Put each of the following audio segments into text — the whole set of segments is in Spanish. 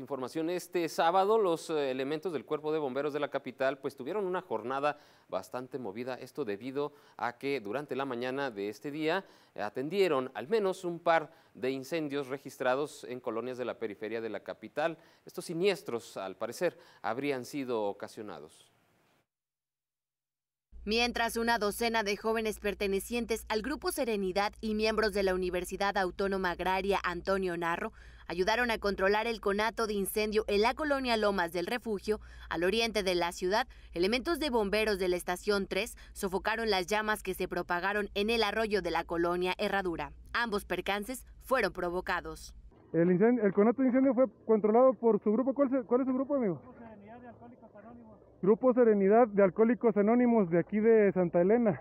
Información este sábado, los eh, elementos del Cuerpo de Bomberos de la capital pues tuvieron una jornada bastante movida, esto debido a que durante la mañana de este día eh, atendieron al menos un par de incendios registrados en colonias de la periferia de la capital. Estos siniestros, al parecer, habrían sido ocasionados. Mientras una docena de jóvenes pertenecientes al Grupo Serenidad y miembros de la Universidad Autónoma Agraria Antonio Narro ayudaron a controlar el conato de incendio en la colonia Lomas del Refugio, al oriente de la ciudad, elementos de bomberos de la estación 3 sofocaron las llamas que se propagaron en el arroyo de la colonia Herradura. Ambos percances fueron provocados. El, conato de incendio fue controlado por su grupo. cuál es su grupo, amigo? Grupo Serenidad de Alcohólicos Anónimos de aquí de Santa Elena.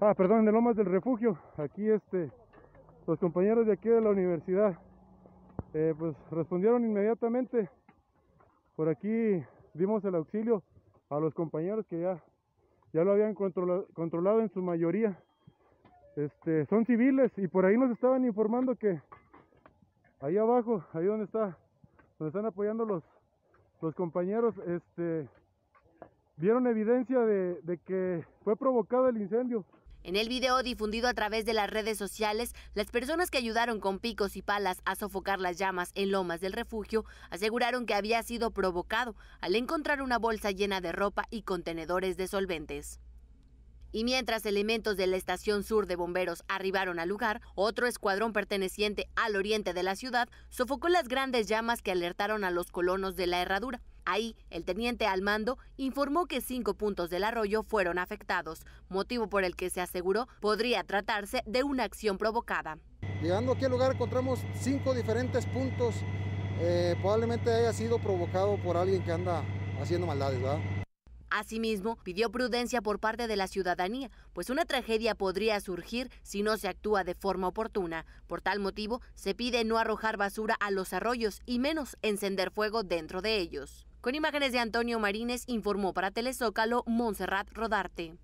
Ah, perdón, de Lomas del Refugio. Aquí este, los compañeros de aquí de la universidad, eh, pues respondieron inmediatamente. Por aquí dimos el auxilio a los compañeros que ya, ya lo habían controlado, en su mayoría. Este, son civiles y por ahí nos estaban informando que ahí abajo, ahí donde está, donde están apoyando los, los compañeros, este, vieron evidencia de, que fue provocado el incendio. En el video difundido a través de las redes sociales, las personas que ayudaron con picos y palas a sofocar las llamas en lomas del refugio aseguraron que había sido provocado al encontrar una bolsa llena de ropa y contenedores de solventes. Y mientras elementos de la estación sur de bomberos arribaron al lugar, otro escuadrón perteneciente al oriente de la ciudad sofocó las grandes llamas que alertaron a los colonos de la herradura. Ahí, el teniente al mando informó que cinco puntos del arroyo fueron afectados, motivo por el que se aseguró podría tratarse de una acción provocada. Llegando aquí al lugar encontramos cinco diferentes puntos, eh, probablemente haya sido provocado por alguien que anda haciendo maldades, ¿verdad? Asimismo, pidió prudencia por parte de la ciudadanía, pues una tragedia podría surgir si no se actúa de forma oportuna. Por tal motivo, se pide no arrojar basura a los arroyos y menos encender fuego dentro de ellos. Con imágenes de Antonio Marines informó para Telezócalo Montserrat Rodarte.